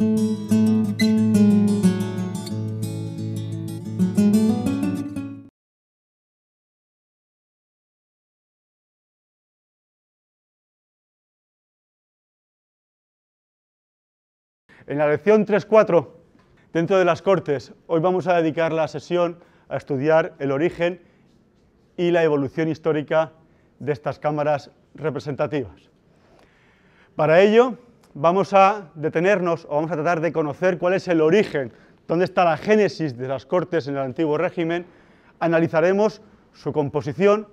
En la lección 3.4, dentro de las Cortes, hoy vamos a dedicar la sesión a estudiar el origen y la evolución histórica de estas cámaras representativas. Para ello, vamos a detenernos o vamos a tratar de conocer cuál es el origen, dónde está la génesis de las Cortes en el antiguo régimen, analizaremos su composición,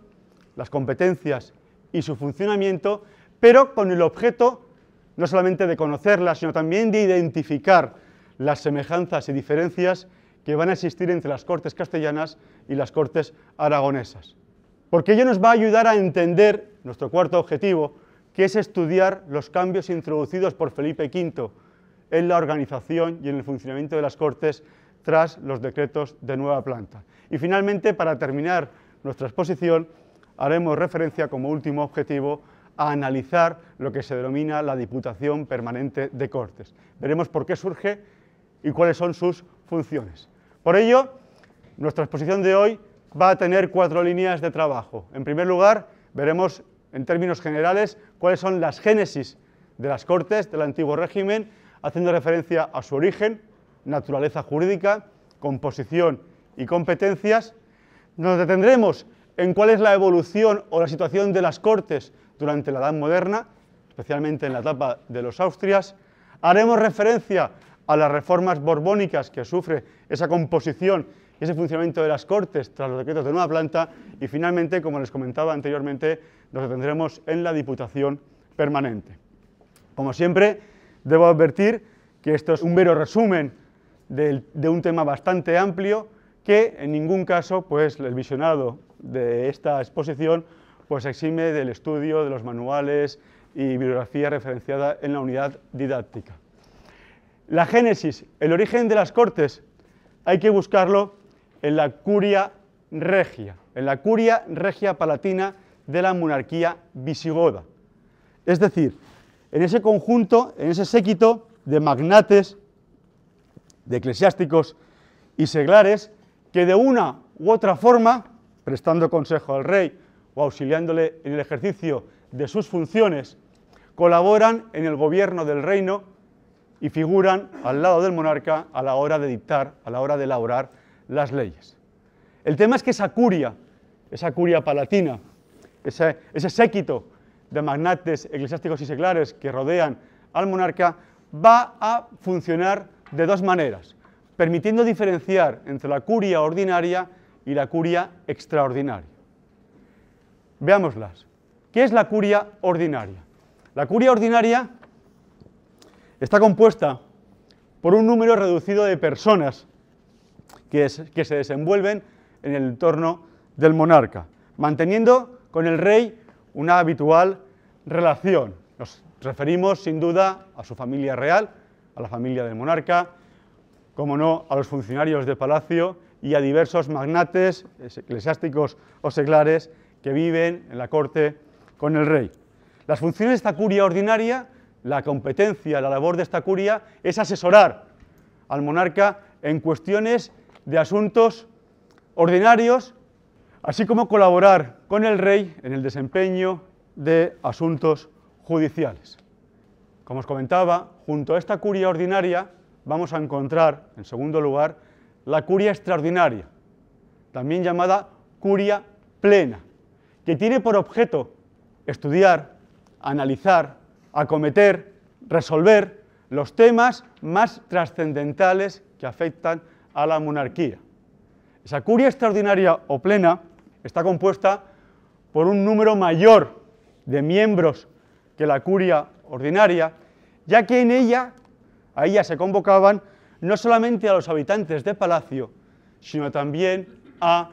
las competencias y su funcionamiento, pero con el objeto no solamente de conocerlas, sino también de identificar las semejanzas y diferencias que van a existir entre las Cortes castellanas y las Cortes aragonesas. Porque ello nos va a ayudar a entender, nuestro cuarto objetivo, que es estudiar los cambios introducidos por Felipe V en la organización y en el funcionamiento de las Cortes tras los decretos de nueva planta. Y finalmente, para terminar nuestra exposición, haremos referencia como último objetivo a analizar lo que se denomina la Diputación Permanente de Cortes. Veremos por qué surge y cuáles son sus funciones. Por ello, nuestra exposición de hoy va a tener cuatro líneas de trabajo. En primer lugar, veremos en términos generales cuáles son las génesis de las Cortes del antiguo régimen, haciendo referencia a su origen, naturaleza jurídica, composición y competencias. Nos detendremos en cuál es la evolución o la situación de las Cortes durante la Edad Moderna, especialmente en la etapa de los Austrias. Haremos referencia a las reformas borbónicas que sufre esa composición ese funcionamiento de las Cortes tras los decretos de nueva planta y finalmente, como les comentaba anteriormente, nos detendremos en la Diputación Permanente. Como siempre, debo advertir que esto es un mero resumen de, un tema bastante amplio que en ningún caso pues, el visionado de esta exposición pues, exime del estudio de los manuales y bibliografía referenciada en la unidad didáctica. La génesis, el origen de las cortes, hay que buscarlo en la curia regia, en la curia regia palatina de la monarquía visigoda. Es decir, en ese conjunto, en ese séquito de magnates, de eclesiásticos y seglares, que de una u otra forma, prestando consejo al rey o auxiliándole en el ejercicio de sus funciones, colaboran en el gobierno del reino y figuran al lado del monarca a la hora de dictar, a la hora de elaborar las leyes. El tema es que esa curia, esa curia palatina, ese, séquito de magnates eclesiásticos y seculares que rodean al monarca, va a funcionar de dos maneras, permitiendo diferenciar entre la curia ordinaria y la curia extraordinaria. Veámoslas. ¿Qué es la curia ordinaria? La curia ordinaria está compuesta por un número reducido de personas que, se desenvuelven en el entorno del monarca, manteniendo con el rey una habitual relación. Nos referimos sin duda a su familia real, a la familia del monarca, como no a los funcionarios del palacio y a diversos magnates eclesiásticos o seglares que viven en la corte con el rey. Las funciones de esta curia ordinaria, la competencia, la labor de esta curia es asesorar al monarca en cuestiones de asuntos ordinarios, así como colaborar con el rey en el desempeño de asuntos judiciales. Como os comentaba, junto a esta curia ordinaria vamos a encontrar, en segundo lugar, la curia extraordinaria, también llamada curia plena, que tiene por objeto estudiar, analizar, acometer, resolver los temas más trascendentales que afectan a a la monarquía. Esa curia extraordinaria o plena está compuesta por un número mayor de miembros que la curia ordinaria, ya que en ella, a ella se convocaban no solamente a los habitantes de palacio, sino también a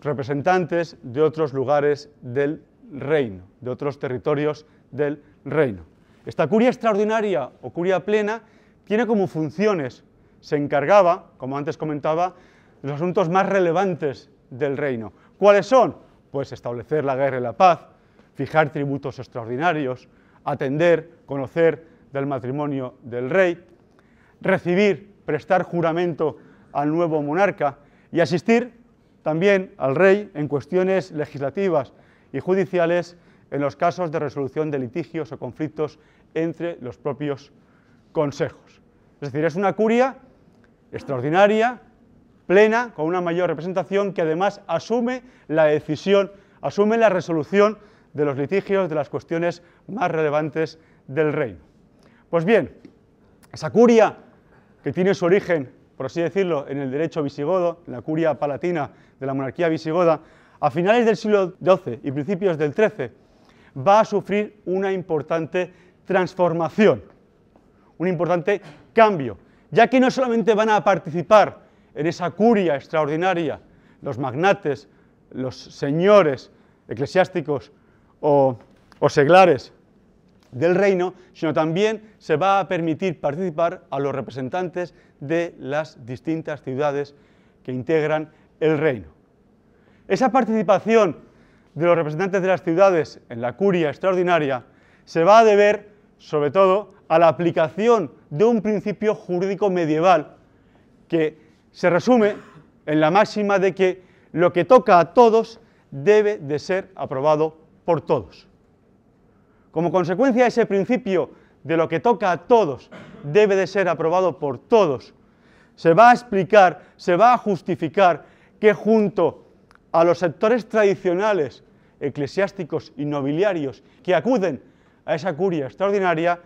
representantes de otros lugares del reino, de otros territorios del reino. Esta curia extraordinaria o curia plena tiene como funciones se encargaba, como antes comentaba, de los asuntos más relevantes del reino. ¿Cuáles son? Pues establecer la guerra y la paz, fijar tributos extraordinarios, atender, conocer del matrimonio del rey, recibir, prestar juramento al nuevo monarca y asistir también al rey en cuestiones legislativas y judiciales en los casos de resolución de litigios o conflictos entre los propios consejos. Es decir, es una curia extraordinaria, plena, con una mayor representación que además asume la decisión, asume la resolución de los litigios, de las cuestiones más relevantes del reino. Pues bien, esa curia que tiene su origen, por así decirlo, en el derecho visigodo, la curia palatina de la monarquía visigoda, a finales del siglo XII y principios del XIII, va a sufrir una importante transformación, un importante cambio ya que no solamente van a participar en esa curia extraordinaria los magnates, los señores eclesiásticos o, seglares del reino, sino también se va a permitir participar a los representantes de las distintas ciudades que integran el reino. Esa participación de los representantes de las ciudades en la curia extraordinaria se va a deber, sobre todo, a la aplicación de un principio jurídico medieval que se resume en la máxima de que lo que toca a todos debe de ser aprobado por todos. Como consecuencia de ese principio de lo que toca a todos debe de ser aprobado por todos, se va a explicar, se va a justificar que junto a los sectores tradicionales eclesiásticos y nobiliarios que acuden a esa curia extraordinaria,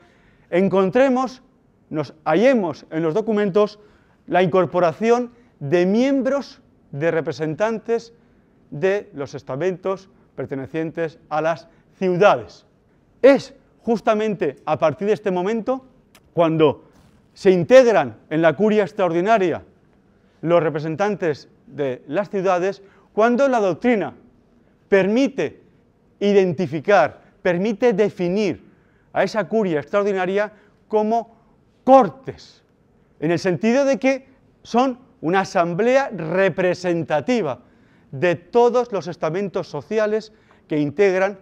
encontremos, nos hallemos en los documentos la incorporación de miembros de representantes de los estamentos pertenecientes a las ciudades. Es justamente a partir de este momento cuando se integran en la curia extraordinaria los representantes de las ciudades, cuando la doctrina permite identificar, permite definir a esa curia extraordinaria como cortes, en el sentido de que son una asamblea representativa de todos los estamentos sociales que integran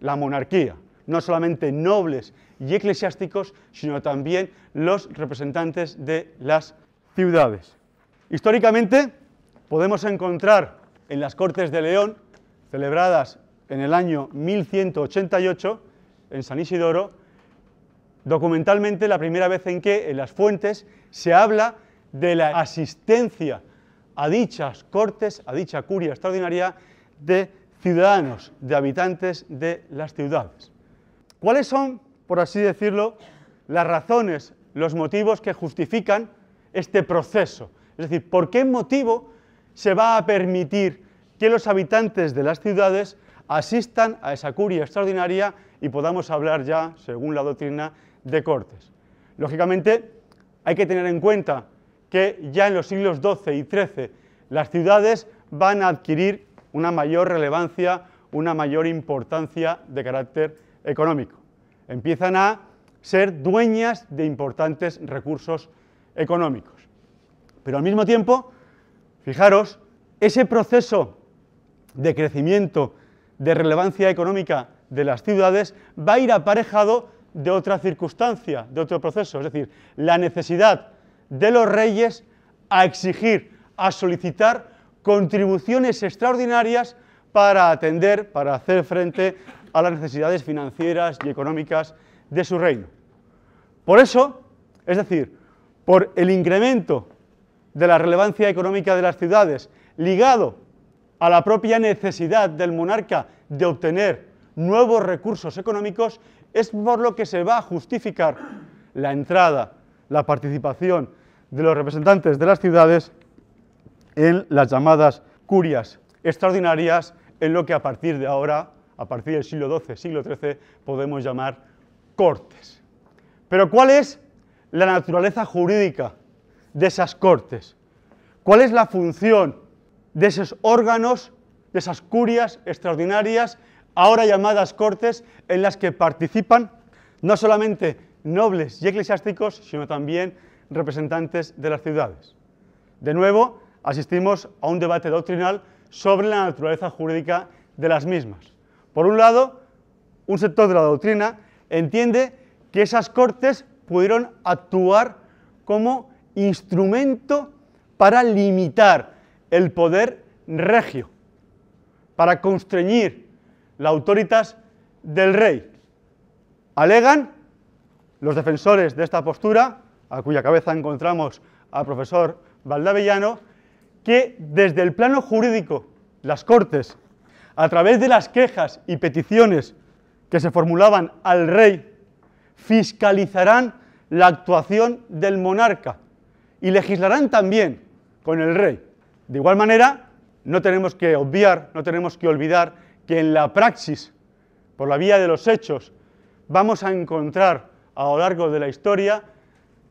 la monarquía, no solamente nobles y eclesiásticos, sino también los representantes de las ciudades. Históricamente podemos encontrar en las Cortes de León, celebradas en el año 1188, en San Isidoro, documentalmente la primera vez en que en las fuentes se habla de la asistencia a dichas cortes, a dicha curia extraordinaria de ciudadanos, de habitantes de las ciudades. ¿Cuáles son, por así decirlo, las razones, los motivos que justifican este proceso? Es decir, ¿por qué motivo se va a permitir que los habitantes de las ciudades asistan a esa curia extraordinaria y podamos hablar ya, según la doctrina, de cortes. Lógicamente, hay que tener en cuenta que ya en los siglos XII y XIII las ciudades van a adquirir una mayor relevancia, una mayor importancia de carácter económico. Empiezan a ser dueñas de importantes recursos económicos. Pero al mismo tiempo, fijaros, ese proceso de crecimiento, de relevancia económica de las ciudades va a ir aparejado de otra circunstancia, de otro proceso, es decir, la necesidad de los reyes a exigir, a solicitar contribuciones extraordinarias para atender, para hacer frente a las necesidades financieras y económicas de su reino. Por eso, es decir, por el incremento de la relevancia económica de las ciudades ligado a la propia necesidad del monarca de obtener nuevos recursos económicos, es por lo que se va a justificar la entrada, la participación de los representantes de las ciudades en las llamadas curias extraordinarias, en lo que a partir de ahora, a partir del siglo XII, siglo XIII, podemos llamar cortes. Pero ¿cuál es la naturaleza jurídica de esas cortes? ¿Cuál es la función de esos órganos, de esas curias extraordinarias ahora llamadas cortes, en las que participan no solamente nobles y eclesiásticos, sino también representantes de las ciudades. De nuevo, asistimos a un debate doctrinal sobre la naturaleza jurídica de las mismas. Por un lado, un sector de la doctrina entiende que esas cortes pudieron actuar como instrumento para limitar el poder regio, para constreñir la autoritas del rey. Alegan los defensores de esta postura, a cuya cabeza encontramos al profesor Valdavellano, que desde el plano jurídico, las Cortes, a través de las quejas y peticiones que se formulaban al rey, fiscalizarán la actuación del monarca y legislarán también con el rey. De igual manera, no tenemos que obviar, no tenemos que olvidar que en la praxis, por la vía de los hechos, vamos a encontrar a lo largo de la historia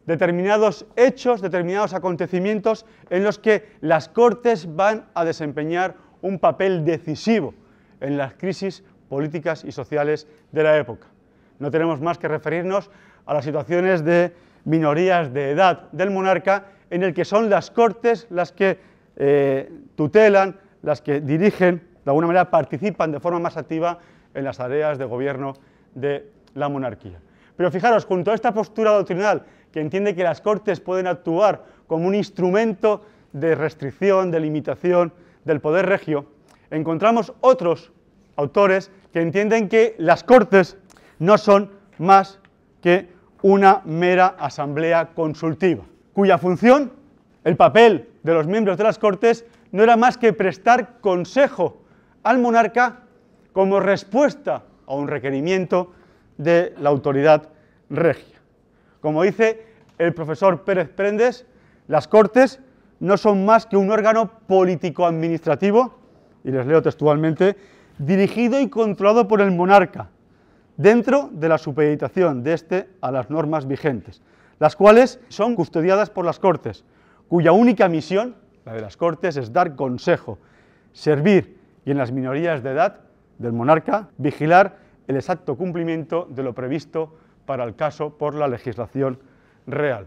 determinados hechos, determinados acontecimientos en los que las Cortes van a desempeñar un papel decisivo en las crisis políticas y sociales de la época. No tenemos más que referirnos a las situaciones de minorías de edad del monarca en el que son las Cortes las que eh, tutelan, las que dirigen de alguna manera participan de forma más activa en las tareas de gobierno de la monarquía. Pero fijaros, junto a esta postura doctrinal que entiende que las Cortes pueden actuar como un instrumento de restricción, de limitación del poder regio, encontramos otros autores que entienden que las Cortes no son más que una mera asamblea consultiva, cuya función, el papel de los miembros de las Cortes, no era más que prestar consejo al monarca como respuesta a un requerimiento de la autoridad regia. Como dice el profesor Pérez Prendes, las Cortes no son más que un órgano político-administrativo, y les leo textualmente, dirigido y controlado por el monarca, dentro de la supeditación de este a las normas vigentes, las cuales son custodiadas por las Cortes, cuya única misión, la de las Cortes, es dar consejo, servir y en las minorías de edad del monarca, vigilar el exacto cumplimiento de lo previsto para el caso por la legislación real.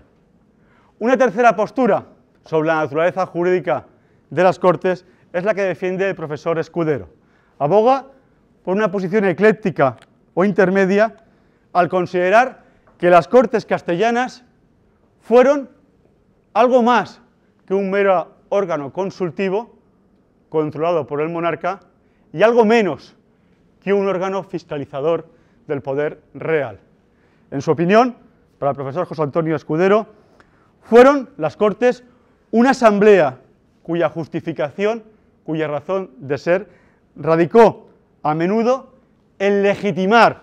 Una tercera postura sobre la naturaleza jurídica de las Cortes es la que defiende el profesor Escudero. Aboga por una posición ecléctica o intermedia al considerar que las Cortes castellanas fueron algo más que un mero órgano consultivo controlado por el monarca y algo menos que un órgano fiscalizador del poder real. En su opinión, para el profesor José Antonio Escudero, fueron las Cortes una asamblea cuya justificación, cuya razón de ser, radicó a menudo en legitimar,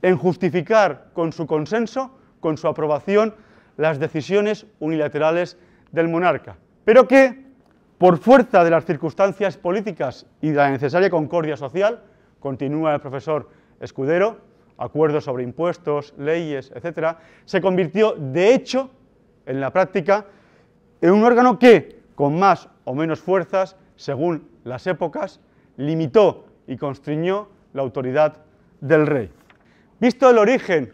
en justificar con su consenso, con su aprobación, las decisiones unilaterales del monarca, pero qué por fuerza de las circunstancias políticas y la necesaria concordia social, continúa el profesor Escudero, acuerdos sobre impuestos, leyes, etcétera, se convirtió de hecho en la práctica en un órgano que, con más o menos fuerzas, según las épocas, limitó y constriñó la autoridad del rey. Visto el origen,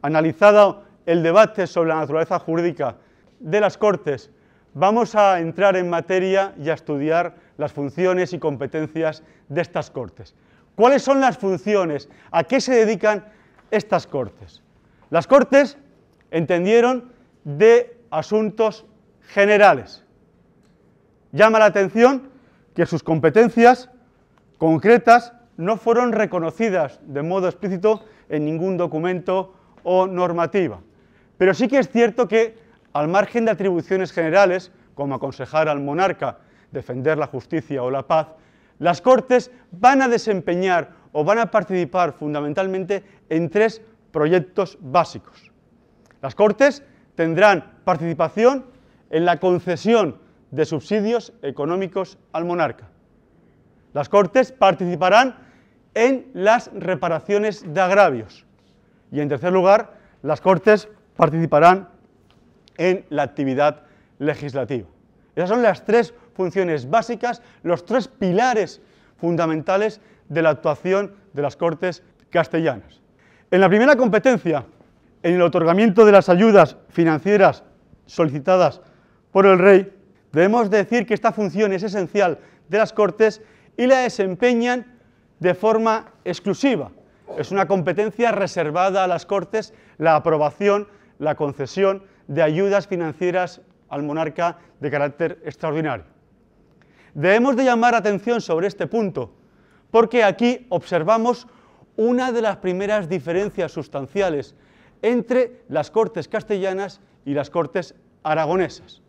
analizado el debate sobre la naturaleza jurídica de las Cortes Vamos a entrar en materia y a estudiar las funciones y competencias de estas Cortes. ¿Cuáles son las funciones? ¿A qué se dedican estas Cortes? Las Cortes entendieron de asuntos generales. Llama la atención que sus competencias concretas no fueron reconocidas de modo explícito en ningún documento o normativa. Pero sí que es cierto que al margen de atribuciones generales, como aconsejar al monarca defender la justicia o la paz, las Cortes van a desempeñar o van a participar fundamentalmente en tres proyectos básicos. Las Cortes tendrán participación en la concesión de subsidios económicos al monarca. Las Cortes participarán en las reparaciones de agravios. Y en tercer lugar, las Cortes participarán en la actividad legislativa. Esas son las tres funciones básicas, los tres pilares fundamentales de la actuación de las Cortes castellanas. En la primera competencia, en el otorgamiento de las ayudas financieras solicitadas por el rey, debemos decir que esta función es esencial de las Cortes y la desempeñan de forma exclusiva. Es una competencia reservada a las Cortes la aprobación, la concesión de ayudas financieras al monarca de carácter extraordinario. Debemos de llamar atención sobre este punto, porque aquí observamos una de las primeras diferencias sustanciales entre las cortes castellanas y las cortes aragonesas.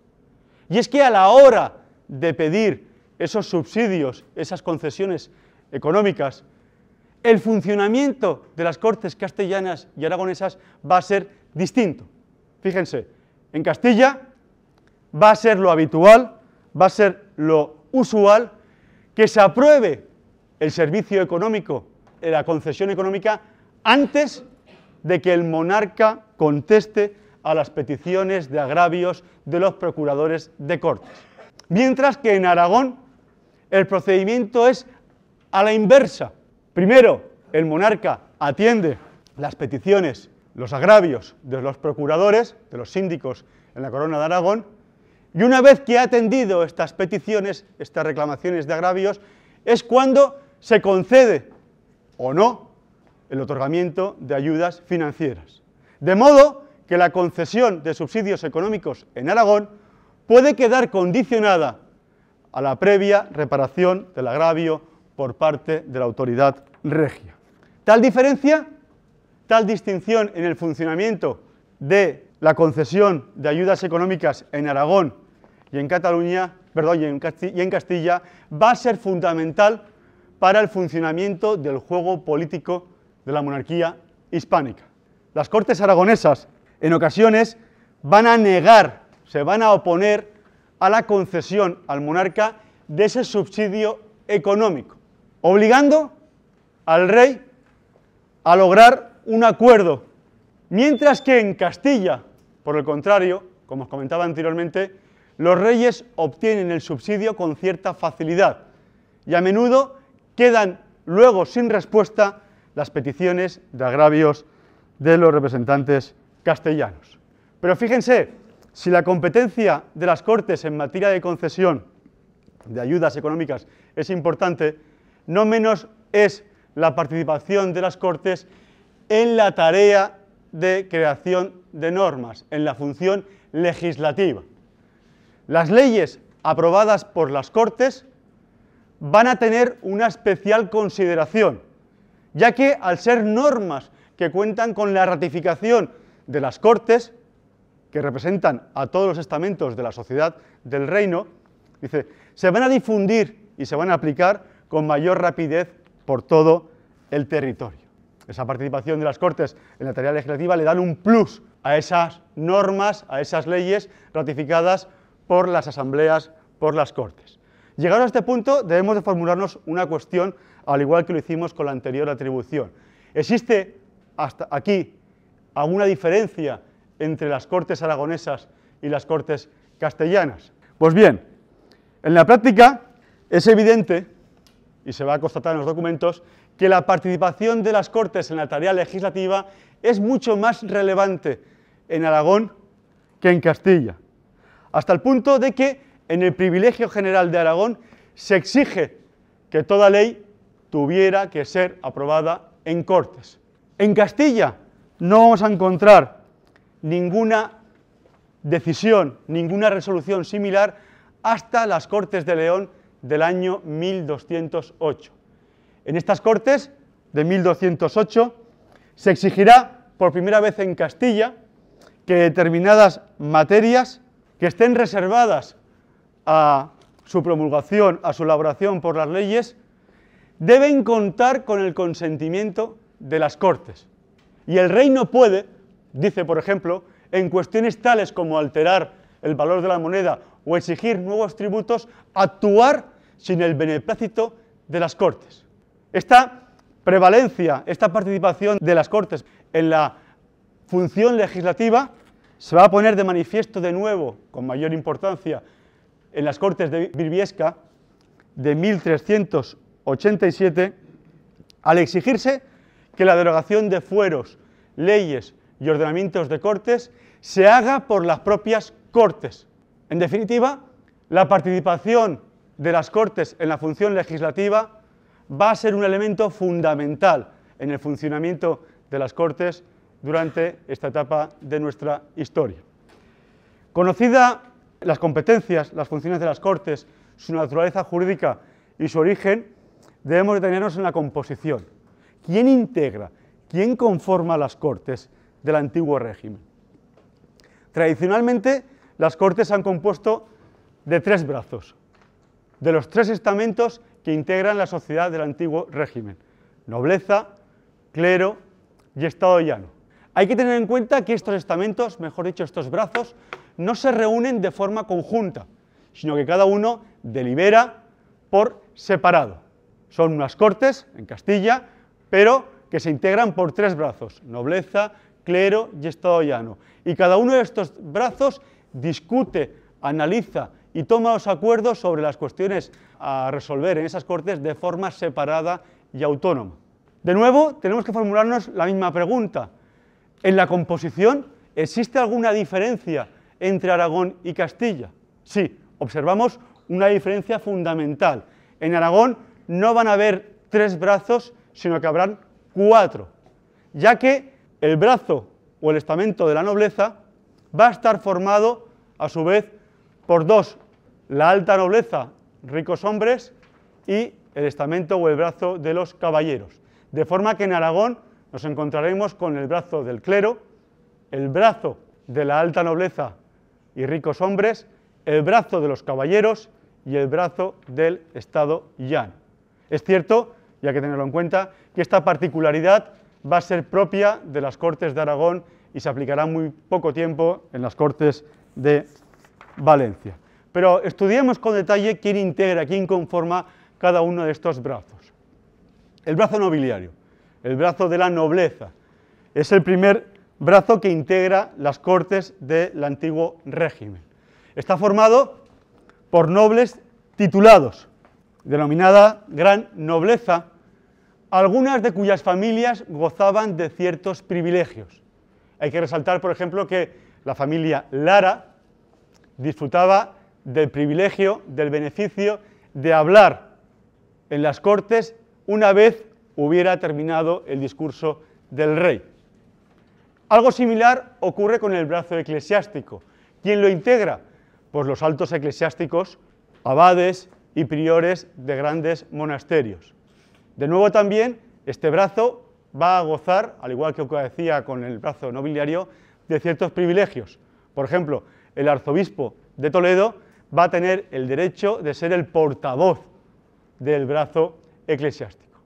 Y es que a la hora de pedir esos subsidios, esas concesiones económicas, el funcionamiento de las cortes castellanas y aragonesas va a ser distinto. Fíjense, en Castilla va a ser lo habitual, va a ser lo usual que se apruebe el servicio económico, eh, la concesión económica, antes de que el monarca conteste a las peticiones de agravios de los procuradores de cortes. Mientras que en Aragón el procedimiento es a la inversa. Primero, el monarca atiende las peticiones los agravios de los procuradores, de los síndicos en la Corona de Aragón, y una vez que ha atendido estas peticiones, estas reclamaciones de agravios, es cuando se concede o no el otorgamiento de ayudas financieras. De modo que la concesión de subsidios económicos en Aragón puede quedar condicionada a la previa reparación del agravio por parte de la autoridad regia. Tal diferencia distinción en el funcionamiento de la concesión de ayudas económicas en Aragón y en Cataluña, perdón, y en Castilla, va a ser fundamental para el funcionamiento del juego político de la monarquía hispánica. Las Cortes aragonesas, en ocasiones, van a negar, se van a oponer a la concesión al monarca de ese subsidio económico, obligando al rey a lograr un acuerdo. Mientras que en Castilla, por el contrario, como os comentaba anteriormente, los reyes obtienen el subsidio con cierta facilidad y a menudo quedan luego sin respuesta las peticiones de agravios de los representantes castellanos. Pero fíjense, si la competencia de las Cortes en materia de concesión de ayudas económicas es importante, no menos es la participación de las Cortes en la tarea de creación de normas, en la función legislativa. Las leyes aprobadas por las Cortes van a tener una especial consideración, ya que al ser normas que cuentan con la ratificación de las Cortes, que representan a todos los estamentos de la sociedad del reino, se van a difundir y se van a aplicar con mayor rapidez por todo el territorio esa participación de las Cortes en la tarea legislativa le dan un plus a esas normas, a esas leyes ratificadas por las asambleas, por las Cortes. llegado a este punto debemos de formularnos una cuestión al igual que lo hicimos con la anterior atribución. ¿Existe hasta aquí alguna diferencia entre las Cortes aragonesas y las Cortes castellanas? Pues bien, en la práctica es evidente, y se va a constatar en los documentos, que la participación de las Cortes en la tarea legislativa es mucho más relevante en Aragón que en Castilla, hasta el punto de que en el privilegio general de Aragón se exige que toda ley tuviera que ser aprobada en Cortes. En Castilla no vamos a encontrar ninguna decisión, ninguna resolución similar hasta las Cortes de León del año 1208. En estas Cortes de 1208 se exigirá por primera vez en Castilla que determinadas materias que estén reservadas a su promulgación, a su elaboración por las leyes, deben contar con el consentimiento de las Cortes. Y el rey no puede, dice por ejemplo, en cuestiones tales como alterar el valor de la moneda o exigir nuevos tributos, actuar sin el beneplácito de las Cortes. Esta prevalencia, esta participación de las Cortes en la función legislativa se va a poner de manifiesto de nuevo, con mayor importancia, en las Cortes de Birbiesca de 1387, al exigirse que la derogación de fueros, leyes y ordenamientos de Cortes se haga por las propias Cortes. En definitiva, la participación de las Cortes en la función legislativa va a ser un elemento fundamental en el funcionamiento de las Cortes durante esta etapa de nuestra historia. Conocidas las competencias, las funciones de las Cortes, su naturaleza jurídica y su origen, debemos detenernos en la composición. ¿Quién integra, quién conforma las Cortes del antiguo régimen? Tradicionalmente, las Cortes se han compuesto de tres brazos, de los tres estamentos que integran la sociedad del antiguo régimen, nobleza, clero y estado llano. Hay que tener en cuenta que estos estamentos, mejor dicho, estos brazos, no se reúnen de forma conjunta, sino que cada uno delibera por separado. Son unas cortes en Castilla, pero que se integran por tres brazos, nobleza, clero y estado llano. Y cada uno de estos brazos discute, analiza y toma acuerdos sobre las cuestiones a resolver en esas Cortes de forma separada y autónoma. De nuevo, tenemos que formularnos la misma pregunta. En la composición, ¿existe alguna diferencia entre Aragón y Castilla? Sí, observamos una diferencia fundamental. En Aragón no van a haber tres brazos, sino que habrán cuatro, ya que el brazo o el estamento de la nobleza va a estar formado a su vez por dos la alta nobleza, ricos hombres, y el estamento o el brazo de los caballeros. De forma que en Aragón nos encontraremos con el brazo del clero, el brazo de la alta nobleza y ricos hombres, el brazo de los caballeros y el brazo del Estado llano. Es cierto, ya hay que tenerlo en cuenta, que esta particularidad va a ser propia de las Cortes de Aragón y se aplicará muy poco tiempo en las Cortes de Valencia. Pero estudiemos con detalle quién integra, quién conforma cada uno de estos brazos. El brazo nobiliario, el brazo de la nobleza, es el primer brazo que integra las cortes del antiguo régimen. Está formado por nobles titulados, denominada gran nobleza, algunas de cuyas familias gozaban de ciertos privilegios. Hay que resaltar, por ejemplo, que la familia Lara disfrutaba del privilegio, del beneficio de hablar en las cortes una vez hubiera terminado el discurso del rey. Algo similar ocurre con el brazo eclesiástico. ¿Quién lo integra? Pues los altos eclesiásticos, abades y priores de grandes monasterios. De nuevo también, este brazo va a gozar, al igual que decía con el brazo nobiliario, de ciertos privilegios. Por ejemplo, el arzobispo de Toledo va a tener el derecho de ser el portavoz del brazo eclesiástico.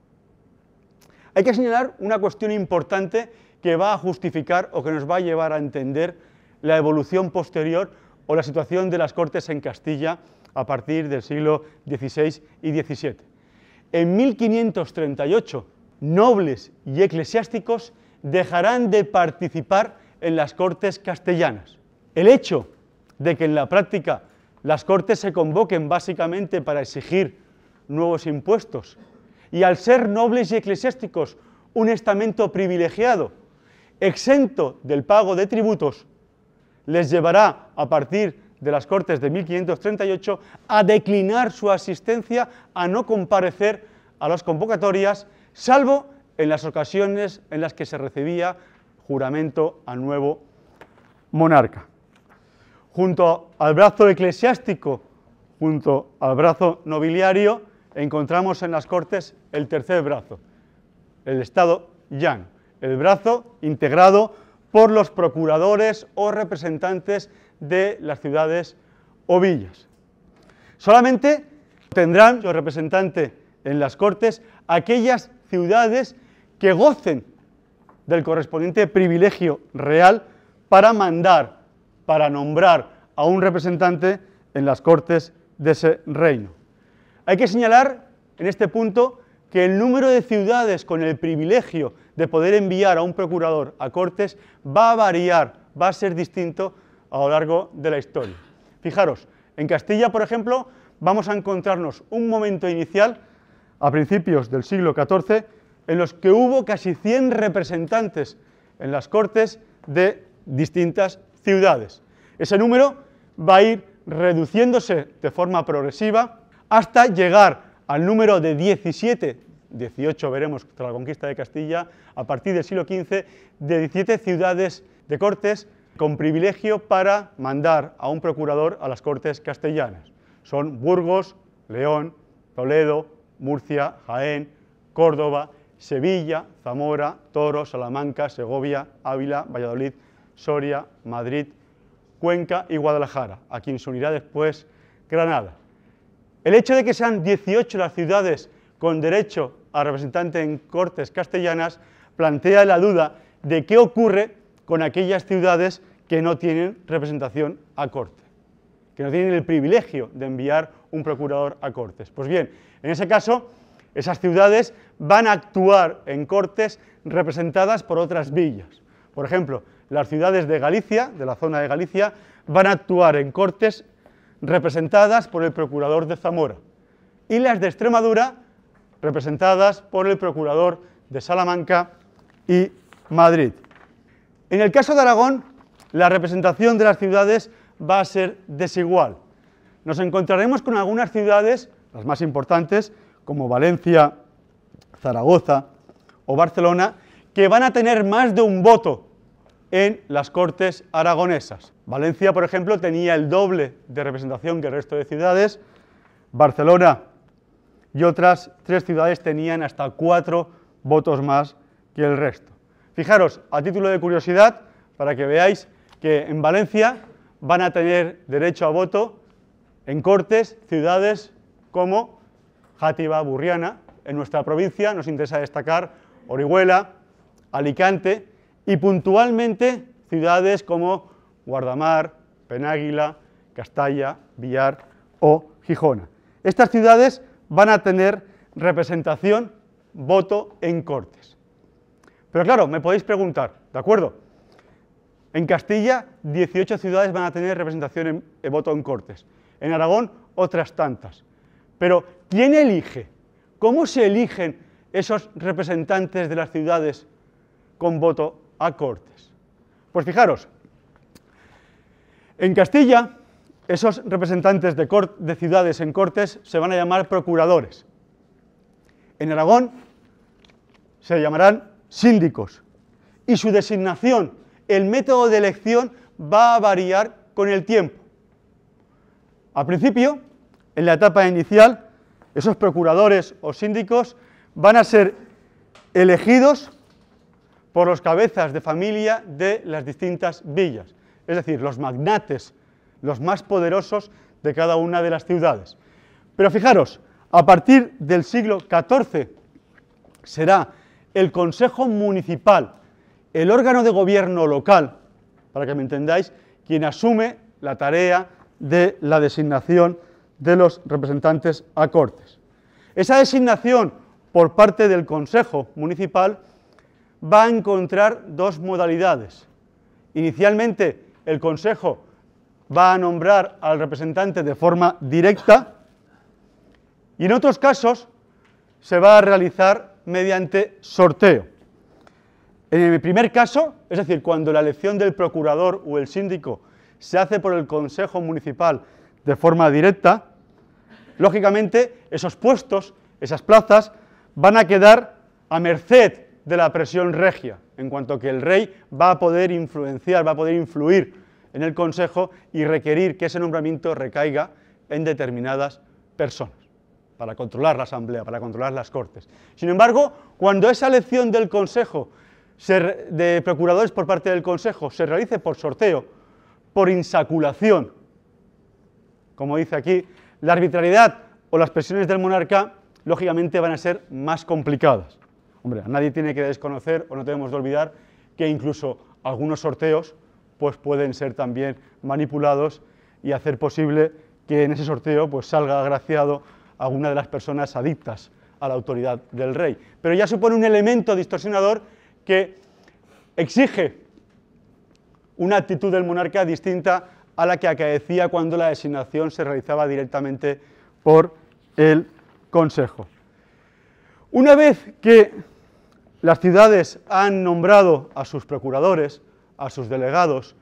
Hay que señalar una cuestión importante que va a justificar o que nos va a llevar a entender la evolución posterior o la situación de las Cortes en Castilla a partir del siglo XVI y XVII. En 1538, nobles y eclesiásticos dejarán de participar en las Cortes castellanas. El hecho de que en la práctica las Cortes se convoquen básicamente para exigir nuevos impuestos. Y al ser nobles y eclesiásticos un estamento privilegiado, exento del pago de tributos, les llevará a partir de las Cortes de 1538 a declinar su asistencia, a no comparecer a las convocatorias, salvo en las ocasiones en las que se recibía juramento a nuevo monarca junto al brazo eclesiástico, junto al brazo nobiliario, encontramos en las Cortes el tercer brazo, el Estado Yang, el brazo integrado por los procuradores o representantes de las ciudades o villas. Solamente tendrán los representantes en las Cortes aquellas ciudades que gocen del correspondiente privilegio real para mandar para nombrar a un representante en las cortes de ese reino. Hay que señalar en este punto que el número de ciudades con el privilegio de poder enviar a un procurador a cortes va a variar, va a ser distinto a lo largo de la historia. Fijaros, en Castilla, por ejemplo, vamos a encontrarnos un momento inicial, a principios del siglo XIV, en los que hubo casi 100 representantes en las cortes de distintas ciudades. Ese número va a ir reduciéndose de forma progresiva hasta llegar al número de 17, 18 veremos tras la conquista de Castilla, a partir del siglo XV, de 17 ciudades de cortes con privilegio para mandar a un procurador a las cortes castellanas. Son Burgos, León, Toledo, Murcia, Jaén, Córdoba, Sevilla, Zamora, Toro, Salamanca, Segovia, Ávila, Valladolid, Soria, Madrid, Cuenca y Guadalajara, a quien se unirá después Granada. El hecho de que sean 18 las ciudades con derecho a representante en Cortes castellanas plantea la duda de qué ocurre con aquellas ciudades que no tienen representación a Corte, que no tienen el privilegio de enviar un procurador a Cortes. Pues bien, en ese caso, esas ciudades van a actuar en Cortes representadas por otras villas. Por ejemplo, las ciudades de Galicia, de la zona de Galicia, van a actuar en cortes representadas por el procurador de Zamora y las de Extremadura representadas por el procurador de Salamanca y Madrid. En el caso de Aragón, la representación de las ciudades va a ser desigual. Nos encontraremos con algunas ciudades, las más importantes, como Valencia, Zaragoza o Barcelona, que van a tener más de un voto en las Cortes aragonesas. Valencia, por ejemplo, tenía el doble de representación que el resto de ciudades. Barcelona y otras tres ciudades tenían hasta cuatro votos más que el resto. Fijaros, a título de curiosidad, para que veáis que en Valencia van a tener derecho a voto en Cortes ciudades como Játiva, Burriana. En nuestra provincia nos interesa destacar Orihuela, Alicante y puntualmente ciudades como Guardamar, Penáguila, Castalla, Villar o Gijona. Estas ciudades van a tener representación, voto en Cortes. Pero claro, me podéis preguntar, ¿de acuerdo? En Castilla, 18 ciudades van a tener representación en, voto en Cortes. En Aragón, otras tantas. Pero, ¿quién elige? ¿Cómo se eligen esos representantes de las ciudades con voto a Cortes. Pues fijaros, en Castilla, esos representantes de, de, ciudades en Cortes se van a llamar procuradores. En Aragón se llamarán síndicos. Y su designación, el método de elección, va a variar con el tiempo. Al principio, en la etapa inicial, esos procuradores o síndicos van a ser elegidos por los cabezas de familia de las distintas villas, es decir, los magnates, los más poderosos de cada una de las ciudades. Pero fijaros, a partir del siglo XIV será el Consejo Municipal, el órgano de gobierno local, para que me entendáis, quien asume la tarea de la designación de los representantes a Cortes. Esa designación por parte del Consejo Municipal va a encontrar dos modalidades. Inicialmente, el Consejo va a nombrar al representante de forma directa y en otros casos se va a realizar mediante sorteo. En el primer caso, es decir, cuando la elección del procurador o el síndico se hace por el Consejo Municipal de forma directa, lógicamente esos puestos, esas plazas, van a quedar a merced de la presión regia, en cuanto que el rey va a poder influenciar, va a poder influir en el Consejo y requerir que ese nombramiento recaiga en determinadas personas, para controlar la Asamblea, para controlar las Cortes. Sin embargo, cuando esa elección del Consejo, de procuradores por parte del Consejo, se realice por sorteo, por insaculación, como dice aquí, la arbitrariedad o las presiones del monarca, lógicamente van a ser más complicadas nadie tiene que desconocer o no tenemos de olvidar que incluso algunos sorteos pues pueden ser también manipulados y hacer posible que en ese sorteo pues salga agraciado alguna de las personas adictas a la autoridad del rey. Pero ya supone un elemento distorsionador que exige una actitud del monarca distinta a la que acaecía cuando la designación se realizaba directamente por el Consejo. Una vez que las ciudades han nombrado a sus procuradores, a sus delegados,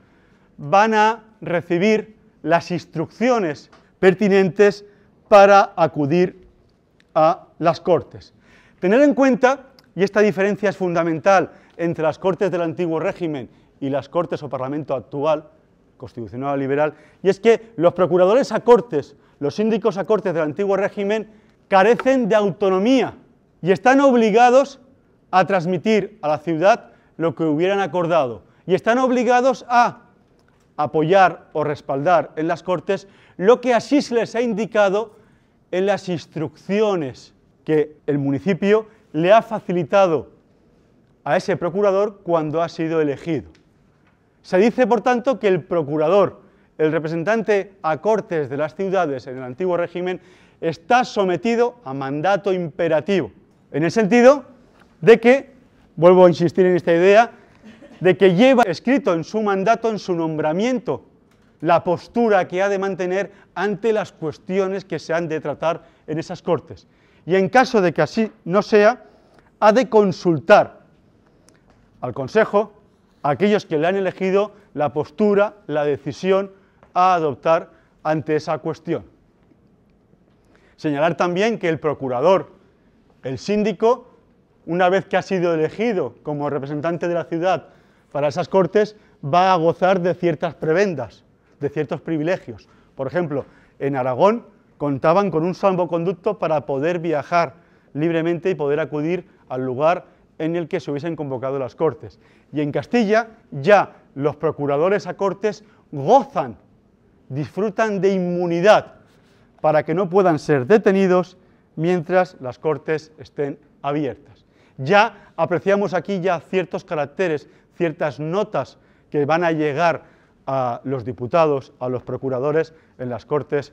van a recibir las instrucciones pertinentes para acudir a las Cortes. Tener en cuenta, y esta diferencia es fundamental entre las Cortes del antiguo régimen y las Cortes o Parlamento actual, constitucional o liberal, y es que los procuradores a Cortes, los síndicos a Cortes del antiguo régimen, carecen de autonomía y están obligados a transmitir a la ciudad lo que hubieran acordado y están obligados a apoyar o respaldar en las Cortes lo que así se les ha indicado en las instrucciones que el municipio le ha facilitado a ese procurador cuando ha sido elegido. Se dice, por tanto, que el procurador, el representante a Cortes de las ciudades en el antiguo régimen, está sometido a mandato imperativo, en el sentido de que, vuelvo a insistir en esta idea, de que lleva escrito en su mandato, en su nombramiento, la postura que ha de mantener ante las cuestiones que se han de tratar en esas cortes. Y en caso de que así no sea, ha de consultar al Consejo, a aquellos que le han elegido, la postura, la decisión a adoptar ante esa cuestión. Señalar también que el procurador, el síndico, una vez que ha sido elegido como representante de la ciudad para esas cortes, va a gozar de ciertas prebendas, de ciertos privilegios. Por ejemplo, en Aragón contaban con un salvoconducto para poder viajar libremente y poder acudir al lugar en el que se hubiesen convocado las Cortes. Y en Castilla ya los procuradores a Cortes gozan, disfrutan de inmunidad para que no puedan ser detenidos mientras las Cortes estén abiertas. Ya apreciamos aquí ya ciertos caracteres, ciertas notas que van a llegar a los diputados, a los procuradores en las Cortes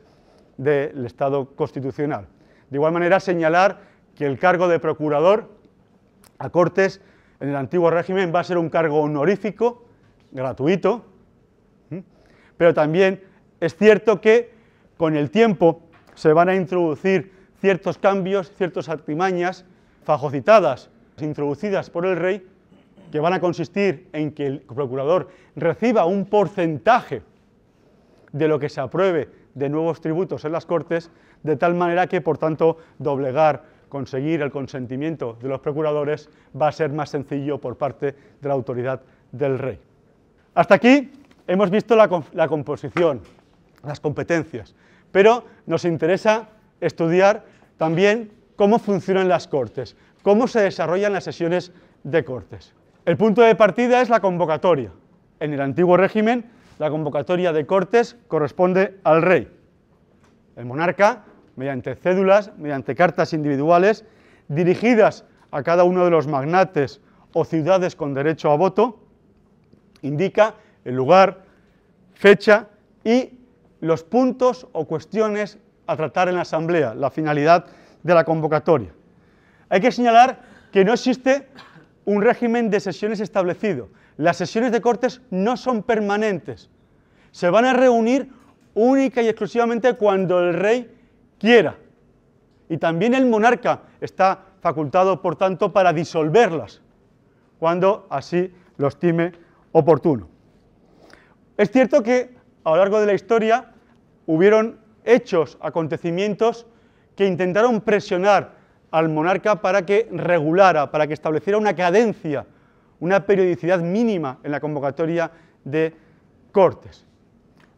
del Estado Constitucional. De igual manera, señalar que el cargo de procurador a Cortes en el antiguo régimen va a ser un cargo honorífico, gratuito, pero también es cierto que con el tiempo se van a introducir ciertos cambios, ciertas artimañas fajocitadas, introducidas por el rey, que van a consistir en que el procurador reciba un porcentaje de lo que se apruebe de nuevos tributos en las Cortes, de tal manera que, por tanto, doblegar, conseguir el consentimiento de los procuradores va a ser más sencillo por parte de la autoridad del rey. Hasta aquí hemos visto la composición, las competencias, pero nos interesa estudiar también cómo funcionan las cortes, cómo se desarrollan las sesiones de cortes. El punto de partida es la convocatoria. En el antiguo régimen, la convocatoria de cortes corresponde al rey. El monarca, mediante cédulas, mediante cartas individuales, dirigidas a cada uno de los magnates o ciudades con derecho a voto, indica el lugar, fecha y los puntos o cuestiones a tratar en la asamblea, la finalidad de la convocatoria. Hay que señalar que no existe un régimen de sesiones establecido. Las sesiones de cortes no son permanentes. Se van a reunir única y exclusivamente cuando el rey quiera. Y también el monarca está facultado, por tanto, para disolverlas, cuando así lo estime oportuno. Es cierto que a lo largo de la historia hubieron hechos, acontecimientos que intentaron presionar al monarca para que regulara, para que estableciera una cadencia, una periodicidad mínima en la convocatoria de cortes.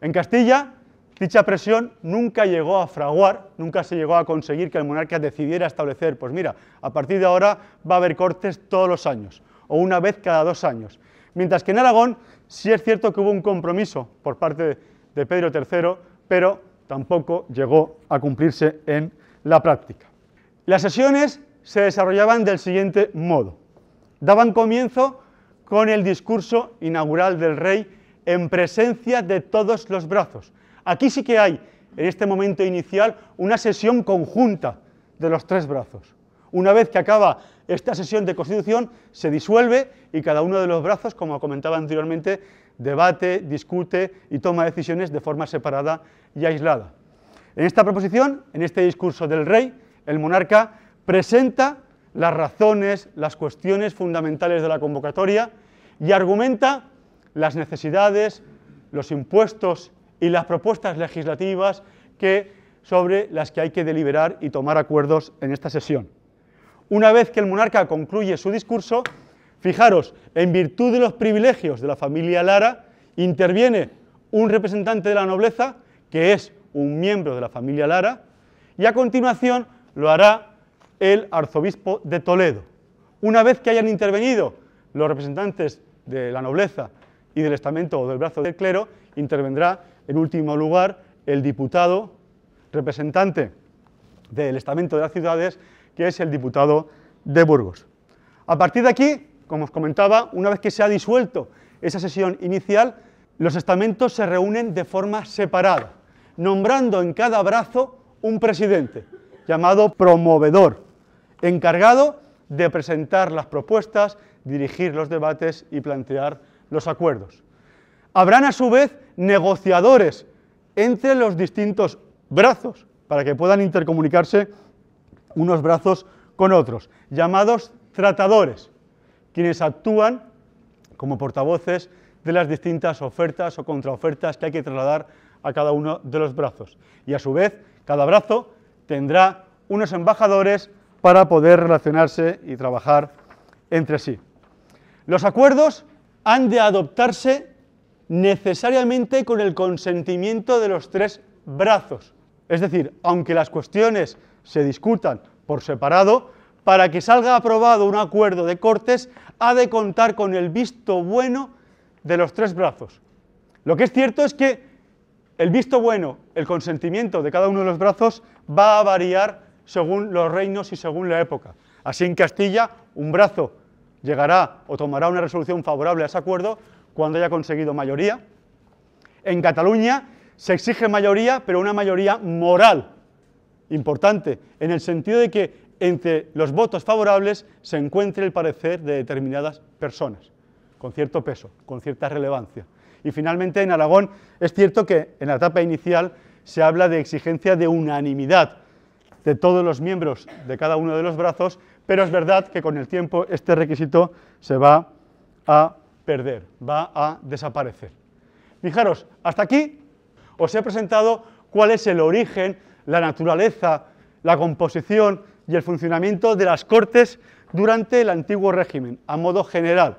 En Castilla, dicha presión nunca llegó a fraguar, nunca se llegó a conseguir que el monarca decidiera establecer, pues mira, a partir de ahora va a haber cortes todos los años, o una vez cada dos años. Mientras que en Aragón sí es cierto que hubo un compromiso por parte de Pedro III, pero tampoco llegó a cumplirse en la práctica. Las sesiones se desarrollaban del siguiente modo. Daban comienzo con el discurso inaugural del rey en presencia de todos los brazos. Aquí sí que hay, en este momento inicial, una sesión conjunta de los tres brazos. Una vez que acaba esta sesión de constitución, se disuelve y cada uno de los brazos, como comentaba anteriormente, debate, discute y toma decisiones de forma separada y aislada. En esta proposición, en este discurso del rey, el monarca presenta las razones, las cuestiones fundamentales de la convocatoria y argumenta las necesidades, los impuestos y las propuestas legislativas que, sobre las que hay que deliberar y tomar acuerdos en esta sesión. Una vez que el monarca concluye su discurso, fijaros, en virtud de los privilegios de la familia Lara, interviene un representante de la nobleza que es un miembro de la familia Lara, y a continuación lo hará el arzobispo de Toledo. Una vez que hayan intervenido los representantes de la nobleza y del estamento o del brazo del clero, intervendrá en último lugar el diputado representante del estamento de las ciudades, que es el diputado de Burgos. A partir de aquí, como os comentaba, una vez que se ha disuelto esa sesión inicial, los estamentos se reúnen de forma separada nombrando en cada brazo un presidente, llamado promovedor, encargado de presentar las propuestas, dirigir los debates y plantear los acuerdos. Habrán a su vez negociadores entre los distintos brazos, para que puedan intercomunicarse unos brazos con otros, llamados tratadores, quienes actúan como portavoces de las distintas ofertas o contraofertas que hay que trasladar a cada uno de los brazos. Y a su vez, cada brazo tendrá unos embajadores para poder relacionarse y trabajar entre sí. Los acuerdos han de adoptarse necesariamente con el consentimiento de los tres brazos. Es decir, aunque las cuestiones se discutan por separado, para que salga aprobado un acuerdo de Cortes ha de contar con el visto bueno de los tres brazos. Lo que es cierto es que el visto bueno, el consentimiento de cada uno de los brazos va a variar según los reinos y según la época. Así en Castilla, un brazo llegará o tomará una resolución favorable a ese acuerdo cuando haya conseguido mayoría. En Cataluña se exige mayoría, pero una mayoría moral, importante, en el sentido de que entre los votos favorables se encuentre el parecer de determinadas personas, con cierto peso, con cierta relevancia. Y finalmente en Aragón es cierto que en la etapa inicial se habla de exigencia de unanimidad de todos los miembros de cada uno de los brazos, pero es verdad que con el tiempo este requisito se va a perder, va a desaparecer. Fijaros, hasta aquí os he presentado cuál es el origen, la naturaleza, la composición y el funcionamiento de las Cortes durante el antiguo régimen, a modo general.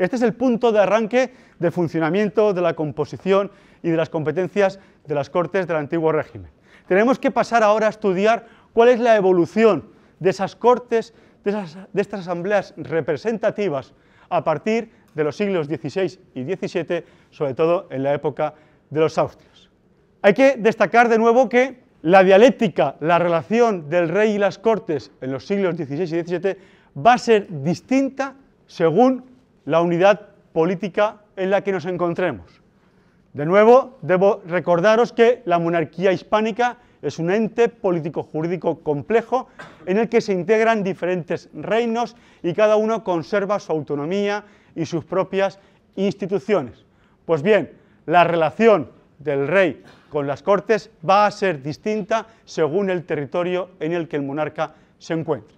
Este es el punto de arranque de funcionamiento, de la composición y de las competencias de las Cortes del antiguo régimen. Tenemos que pasar ahora a estudiar cuál es la evolución de esas Cortes, de, estas asambleas representativas a partir de los siglos XVI y XVII, sobre todo en la época de los austrios. Hay que destacar de nuevo que la dialéctica, la relación del rey y las cortes en los siglos XVI y XVII va a ser distinta según la unidad política en la que nos encontremos. De nuevo, debo recordaros que la monarquía hispánica es un ente político-jurídico complejo en el que se integran diferentes reinos y cada uno conserva su autonomía y sus propias instituciones. Pues bien, la relación del rey con las cortes va a ser distinta según el territorio en el que el monarca se encuentre.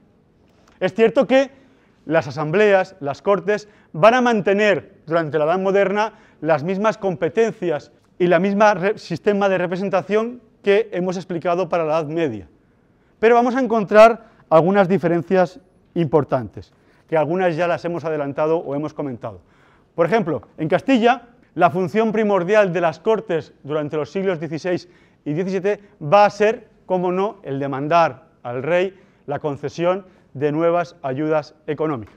Es cierto que las asambleas, las cortes, van a mantener durante la Edad Moderna las mismas competencias y el mismo sistema de representación que hemos explicado para la Edad Media. Pero vamos a encontrar algunas diferencias importantes, que algunas ya las hemos adelantado o hemos comentado. Por ejemplo, en Castilla, la función primordial de las Cortes durante los siglos XVI y XVII va a ser, como no, el demandar al rey la concesión de nuevas ayudas económicas.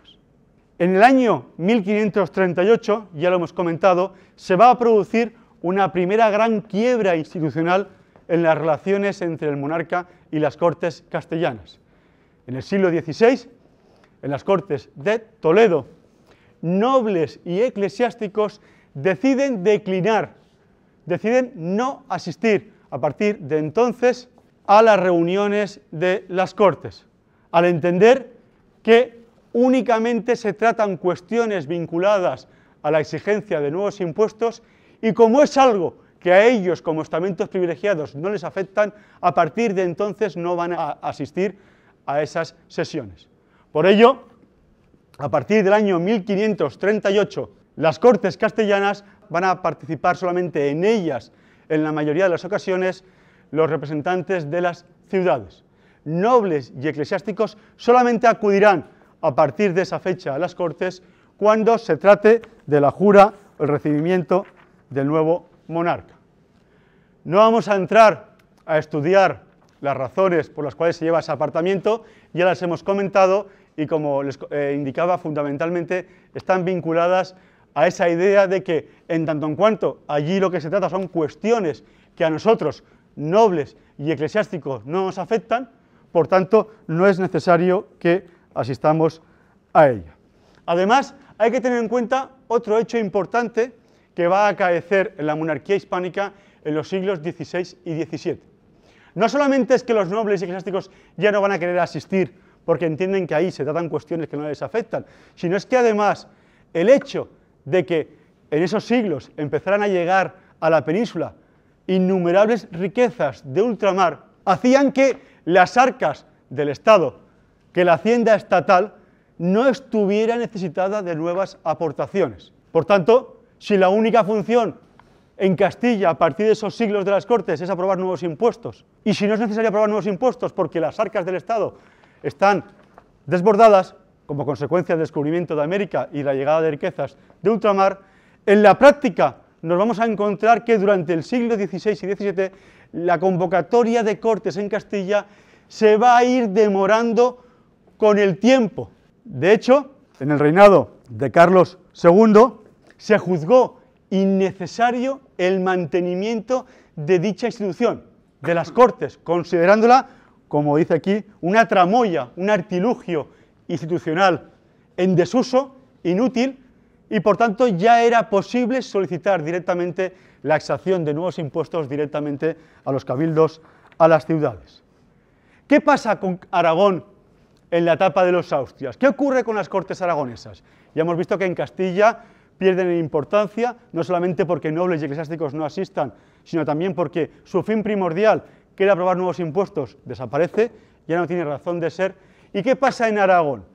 En el año 1538, ya lo hemos comentado, se va a producir una primera gran quiebra institucional en las relaciones entre el monarca y las cortes castellanas. En el siglo XVI, en las cortes de Toledo, nobles y eclesiásticos deciden declinar, deciden no asistir a partir de entonces a las reuniones de las cortes al entender que únicamente se tratan cuestiones vinculadas a la exigencia de nuevos impuestos y como es algo que a ellos como estamentos privilegiados no les afectan, a partir de entonces no van a asistir a esas sesiones. Por ello, a partir del año 1538, las Cortes castellanas van a participar solamente en ellas, en la mayoría de las ocasiones, los representantes de las ciudades nobles y eclesiásticos solamente acudirán a partir de esa fecha a las Cortes cuando se trate de la jura o el recibimiento del nuevo monarca. No vamos a entrar a estudiar las razones por las cuales se lleva ese apartamiento, ya las hemos comentado y como les eh, indicaba fundamentalmente están vinculadas a esa idea de que en tanto en cuanto allí lo que se trata son cuestiones que a nosotros, nobles y eclesiásticos, no nos afectan, por tanto no es necesario que asistamos a ella. Además, hay que tener en cuenta otro hecho importante que va a acaecer en la monarquía hispánica en los siglos XVI y XVII. No solamente es que los nobles y eclesiásticos ya no van a querer asistir porque entienden que ahí se tratan cuestiones que no les afectan, sino es que además el hecho de que en esos siglos empezaran a llegar a la península innumerables riquezas de ultramar hacían que las arcas del Estado, que la hacienda estatal no estuviera necesitada de nuevas aportaciones. Por tanto, si la única función en Castilla a partir de esos siglos de las Cortes es aprobar nuevos impuestos, y si no es necesario aprobar nuevos impuestos porque las arcas del Estado están desbordadas como consecuencia del descubrimiento de América y la llegada de riquezas de ultramar, en la práctica nos vamos a encontrar que durante el siglo XVI y XVII la convocatoria de Cortes en Castilla se va a ir demorando con el tiempo. De hecho, en el reinado de Carlos II se juzgó innecesario el mantenimiento de dicha institución, de las Cortes, considerándola, como dice aquí, una tramoya, un artilugio institucional en desuso, inútil, y por tanto ya era posible solicitar directamente la exacción de nuevos impuestos directamente a los cabildos, a las ciudades. ¿Qué pasa con Aragón en la etapa de los Austrias? ¿Qué ocurre con las cortes aragonesas? Ya hemos visto que en Castilla pierden en importancia, no solamente porque nobles y eclesiásticos no asistan, sino también porque su fin primordial, que era aprobar nuevos impuestos, desaparece, ya no tiene razón de ser. ¿Y qué pasa en Aragón?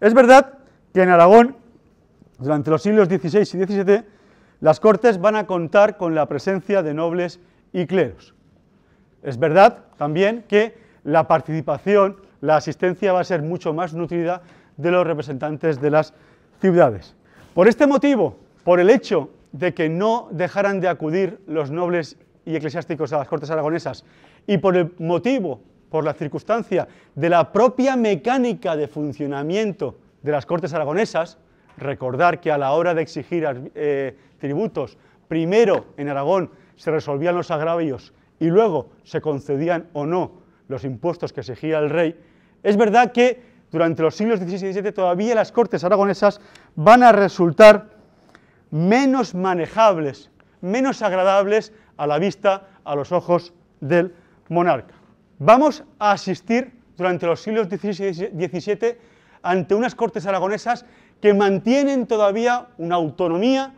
Es verdad que en Aragón, durante los siglos XVI y XVII, las Cortes van a contar con la presencia de nobles y cleros. Es verdad también que la participación, la asistencia va a ser mucho más nutrida de los representantes de las ciudades. Por este motivo, por el hecho de que no dejaran de acudir los nobles y eclesiásticos a las Cortes aragonesas y por el motivo, por la circunstancia de la propia mecánica de funcionamiento de las Cortes aragonesas, recordar que a la hora de exigir eh, tributos, primero en Aragón se resolvían los agravios y luego se concedían o no los impuestos que exigía el rey, es verdad que durante los siglos XVI y XVII todavía las cortes aragonesas van a resultar menos manejables, menos agradables a la vista, a los ojos del monarca. Vamos a asistir durante los siglos XVII ante unas cortes aragonesas que mantienen todavía una autonomía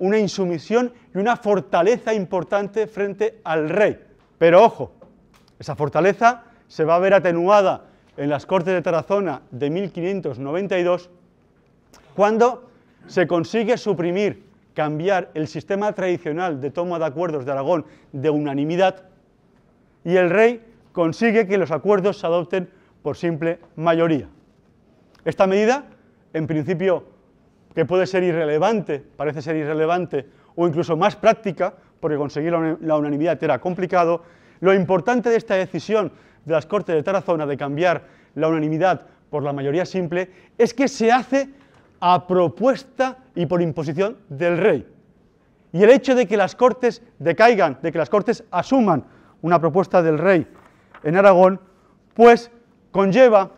una insumisión y una fortaleza importante frente al rey. Pero ojo, esa fortaleza se va a ver atenuada en las Cortes de Tarazona de 1592, cuando se consigue suprimir, cambiar el sistema tradicional de toma de acuerdos de Aragón de unanimidad y el rey consigue que los acuerdos se adopten por simple mayoría. Esta medida, en principio, que puede ser irrelevante, parece ser irrelevante, o incluso más práctica, porque conseguir la unanimidad era complicado, lo importante de esta decisión de las Cortes de Tarazona de cambiar la unanimidad por la mayoría simple es que se hace a propuesta y por imposición del rey. Y el hecho de que las Cortes decaigan, de que las Cortes asuman una propuesta del rey en Aragón, pues conlleva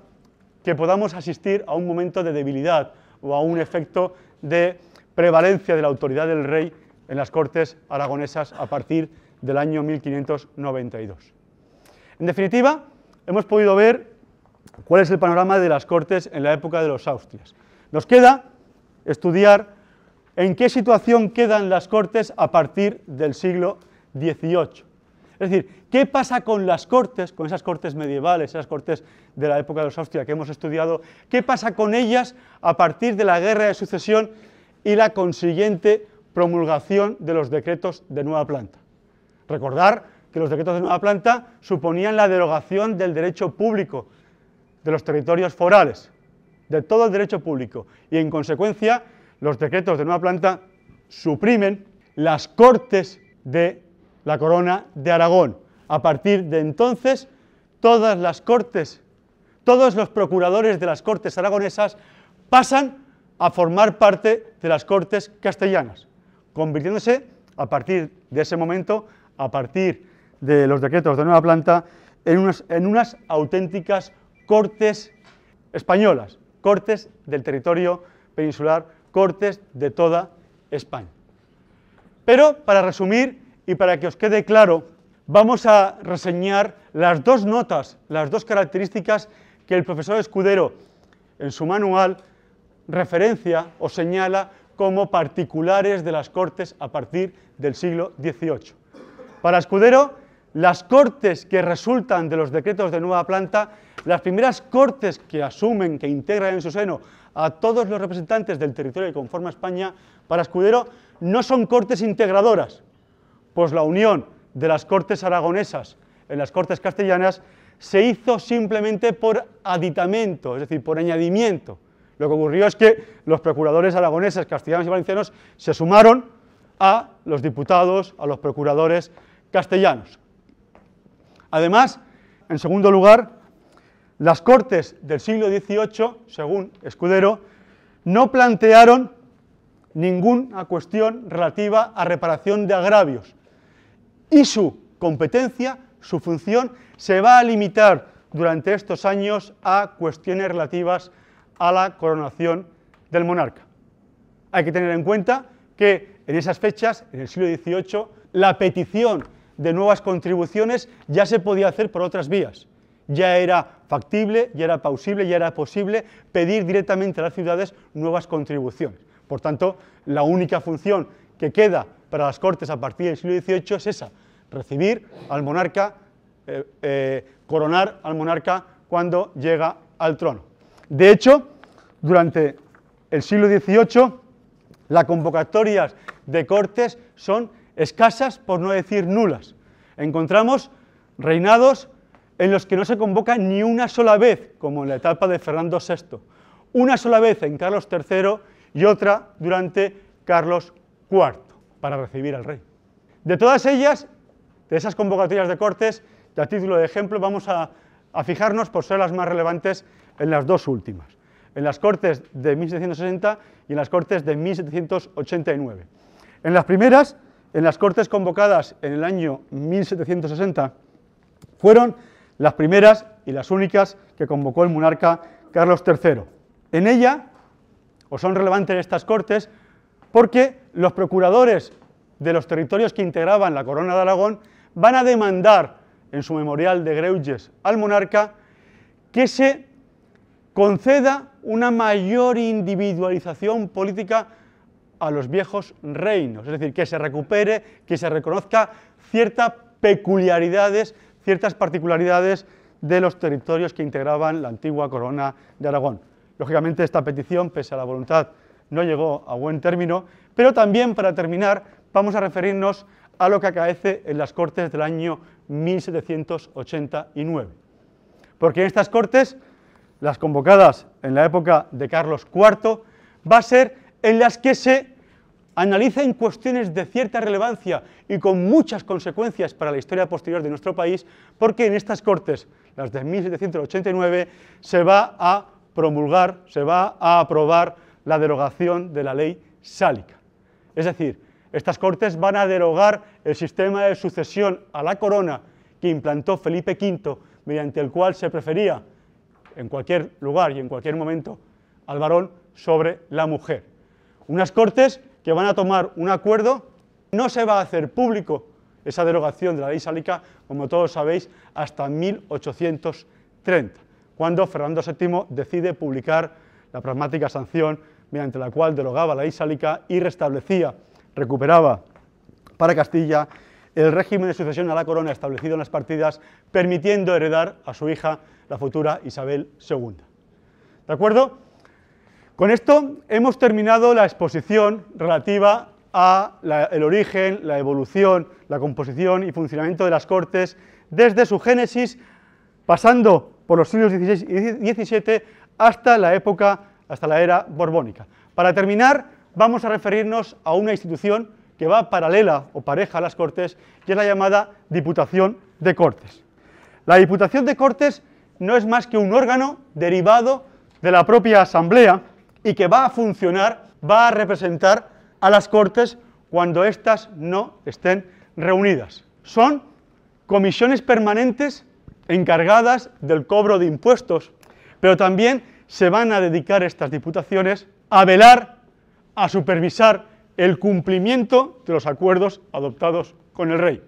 que podamos asistir a un momento de debilidad, o a un efecto de prevalencia de la autoridad del rey en las Cortes aragonesas a partir del año 1592. En definitiva, hemos podido ver cuál es el panorama de las Cortes en la época de los Austrias. Nos queda estudiar en qué situación quedan las Cortes a partir del siglo XVIII. Es decir, ¿qué pasa con las cortes, con esas cortes medievales, esas cortes de la época de los Austria que hemos estudiado? ¿Qué pasa con ellas a partir de la guerra de sucesión y la consiguiente promulgación de los decretos de nueva planta? Recordar que los decretos de nueva planta suponían la derogación del derecho público de los territorios forales, de todo el derecho público, y en consecuencia los decretos de nueva planta suprimen las cortes de la corona de Aragón. A partir de entonces, todas las cortes, todos los procuradores de las cortes aragonesas pasan a formar parte de las cortes castellanas, convirtiéndose a partir de ese momento, a partir de los decretos de nueva planta, en unas, en unas auténticas cortes españolas, cortes del territorio peninsular, cortes de toda España. Pero, para resumir, y para que os quede claro, vamos a reseñar las dos notas, las dos características que el profesor Escudero en su manual referencia o señala como particulares de las Cortes a partir del siglo XVIII. Para Escudero, las Cortes que resultan de los decretos de nueva planta, las primeras Cortes que asumen, que integran en su seno a todos los representantes del territorio que conforma España, para Escudero no son Cortes integradoras, pues la unión de las Cortes aragonesas en las Cortes castellanas se hizo simplemente por aditamento, es decir, por añadimiento. Lo que ocurrió es que los procuradores aragoneses, castellanos y valencianos se sumaron a los diputados, a los procuradores castellanos. Además, en segundo lugar, las Cortes del siglo XVIII, según Escudero, no plantearon ninguna cuestión relativa a reparación de agravios, y su competencia, su función, se va a limitar durante estos años a cuestiones relativas a la coronación del monarca. Hay que tener en cuenta que en esas fechas, en el siglo XVIII, la petición de nuevas contribuciones ya se podía hacer por otras vías. Ya era factible, ya era plausible, ya era posible pedir directamente a las ciudades nuevas contribuciones. Por tanto, la única función que queda para las Cortes a partir del siglo XVIII es esa, recibir al monarca, eh, eh, coronar al monarca cuando llega al trono. De hecho, durante el siglo XVIII, las convocatorias de cortes son escasas, por no decir nulas. Encontramos reinados en los que no se convoca ni una sola vez, como en la etapa de Fernando VI, una sola vez en Carlos III y otra durante Carlos IV, para recibir al rey. De todas ellas, de esas convocatorias de cortes, y a título de ejemplo vamos a, a fijarnos por ser las más relevantes en las dos últimas, en las cortes de 1760 y en las cortes de 1789. En las primeras, en las cortes convocadas en el año 1760, fueron las primeras y las únicas que convocó el monarca Carlos III. En ella, o son relevantes estas cortes, porque los procuradores de los territorios que integraban la Corona de Aragón van a demandar en su memorial de Greuges al monarca que se conceda una mayor individualización política a los viejos reinos, es decir, que se recupere, que se reconozca ciertas peculiaridades, ciertas particularidades de los territorios que integraban la antigua corona de Aragón. Lógicamente esta petición, pese a la voluntad, no llegó a buen término, pero también para terminar vamos a referirnos a lo que acaece en las Cortes del año 1789. Porque en estas Cortes, las convocadas en la época de Carlos IV, va a ser en las que se analizan cuestiones de cierta relevancia y con muchas consecuencias para la historia posterior de nuestro país, porque en estas Cortes, las de 1789, se va a promulgar, se va a aprobar la derogación de la ley sálica. Es decir, estas Cortes van a derogar el sistema de sucesión a la corona que implantó Felipe V, mediante el cual se prefería en cualquier lugar y en cualquier momento al varón sobre la mujer. Unas Cortes que van a tomar un acuerdo, no se va a hacer público esa derogación de la ley sálica, como todos sabéis, hasta 1830, cuando Fernando VII decide publicar la pragmática sanción mediante la cual derogaba la ley sálica y restablecía recuperaba para Castilla el régimen de sucesión a la corona establecido en las partidas, permitiendo heredar a su hija, la futura Isabel II. ¿De acuerdo? Con esto hemos terminado la exposición relativa a el origen, la evolución, la composición y funcionamiento de las Cortes desde su génesis, pasando por los siglos XVI y XVII hasta la época, hasta la era borbónica. Para terminar, vamos a referirnos a una institución que va paralela o pareja a las Cortes, que es la llamada Diputación de Cortes. La Diputación de Cortes no es más que un órgano derivado de la propia Asamblea y que va a funcionar, va a representar a las Cortes cuando éstas no estén reunidas. Son comisiones permanentes encargadas del cobro de impuestos, pero también se van a dedicar estas diputaciones a velar a supervisar el cumplimiento de los acuerdos adoptados con el rey.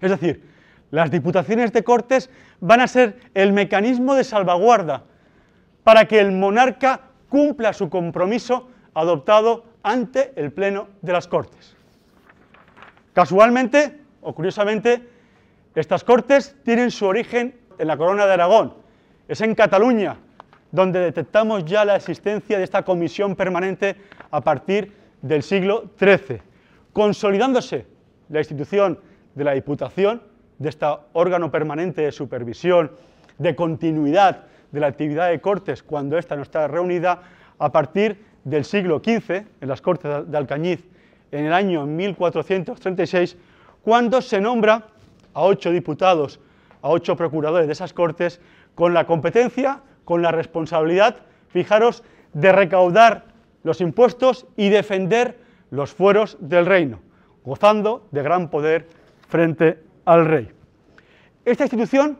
Es decir, las diputaciones de Cortes van a ser el mecanismo de salvaguarda para que el monarca cumpla su compromiso adoptado ante el Pleno de las Cortes. Casualmente, o curiosamente, estas Cortes tienen su origen en la Corona de Aragón. Es en Cataluña donde detectamos ya la existencia de esta comisión permanente a partir del siglo XIII, consolidándose la institución de la Diputación, de este órgano permanente de supervisión, de continuidad de la actividad de Cortes cuando ésta no está reunida, a partir del siglo XV, en las Cortes de Alcañiz, en el año 1436, cuando se nombra a ocho diputados, a ocho procuradores de esas Cortes, con la competencia con la responsabilidad, fijaros, de recaudar los impuestos y defender los fueros del reino, gozando de gran poder frente al rey. Esta institución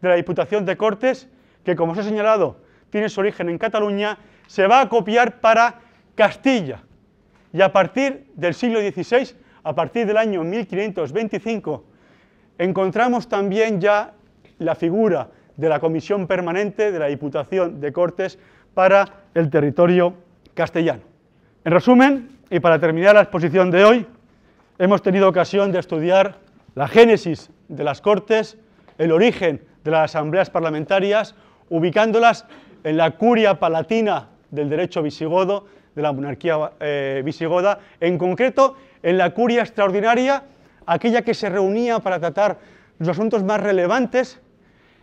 de la Diputación de Cortes, que como os he señalado tiene su origen en Cataluña, se va a copiar para Castilla. Y a partir del siglo XVI, a partir del año 1525, encontramos también ya la figura de la Comisión Permanente de la Diputación de Cortes para el territorio castellano. En resumen, y para terminar la exposición de hoy, hemos tenido ocasión de estudiar la génesis de las Cortes, el origen de las asambleas parlamentarias, ubicándolas en la curia palatina del derecho visigodo, de la monarquía eh, visigoda, en concreto en la curia extraordinaria, aquella que se reunía para tratar los asuntos más relevantes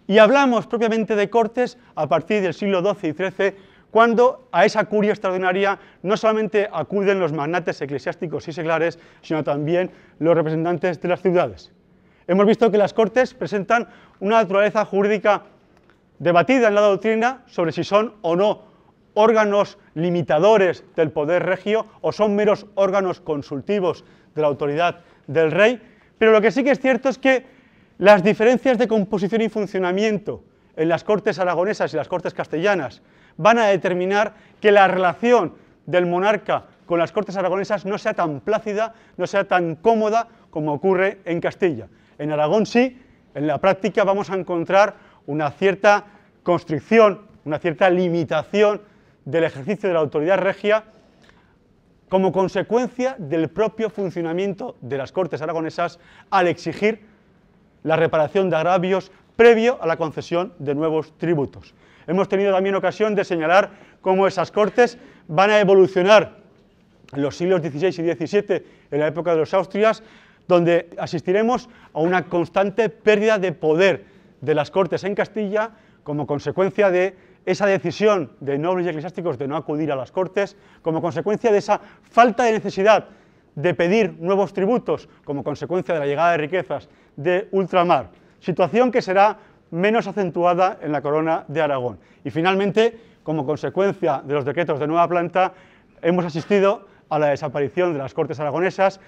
y hablamos propiamente de Cortes a partir del siglo XII y XIII, cuando a esa curia extraordinaria no solamente acuden los magnates eclesiásticos y seglares, sino también los representantes de las ciudades. Hemos visto que las Cortes presentan una naturaleza jurídica debatida en la doctrina sobre si son o no órganos limitadores del poder regio o son meros órganos consultivos de la autoridad del rey, pero lo que sí que es cierto es que las diferencias de composición y funcionamiento en las cortes aragonesas y las cortes castellanas van a determinar que la relación del monarca con las cortes aragonesas no sea tan plácida, no sea tan cómoda como ocurre en Castilla. En Aragón sí, en la práctica vamos a encontrar una cierta constricción, una cierta limitación del ejercicio de la autoridad regia como consecuencia del propio funcionamiento de las Cortes aragonesas al exigir la reparación de agravios previo a la concesión de nuevos tributos. Hemos tenido también ocasión de señalar cómo esas cortes van a evolucionar en los siglos XVI y XVII, en la época de los Austrias, donde asistiremos a una constante pérdida de poder de las cortes en Castilla como consecuencia de esa decisión de nobles y eclesiásticos de no acudir a las cortes, como consecuencia de esa falta de necesidad de pedir nuevos tributos, como consecuencia de la llegada de riquezas de ultramar, situación que será menos acentuada en la corona de Aragón. Y finalmente, como consecuencia de los decretos de nueva planta, hemos asistido a la desaparición de las Cortes aragonesas,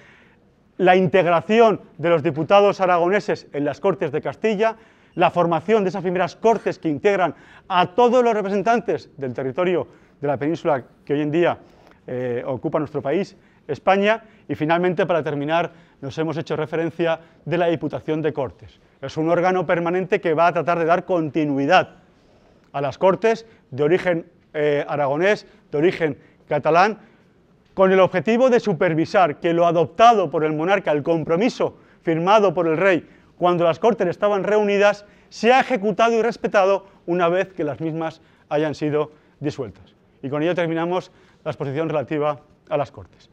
la integración de los diputados aragoneses en las Cortes de Castilla, la formación de esas primeras Cortes que integran a todos los representantes del territorio de la península que hoy en día eh, ocupa nuestro país, España. Y finalmente, para terminar, nos hemos hecho referencia de la Diputación de Cortes. Es un órgano permanente que va a tratar de dar continuidad a las Cortes de origen eh, aragonés, de origen catalán, con el objetivo de supervisar que lo adoptado por el monarca, el compromiso firmado por el rey cuando las Cortes estaban reunidas, se ha ejecutado y respetado una vez que las mismas hayan sido disueltas. Y con ello terminamos la exposición relativa a las Cortes.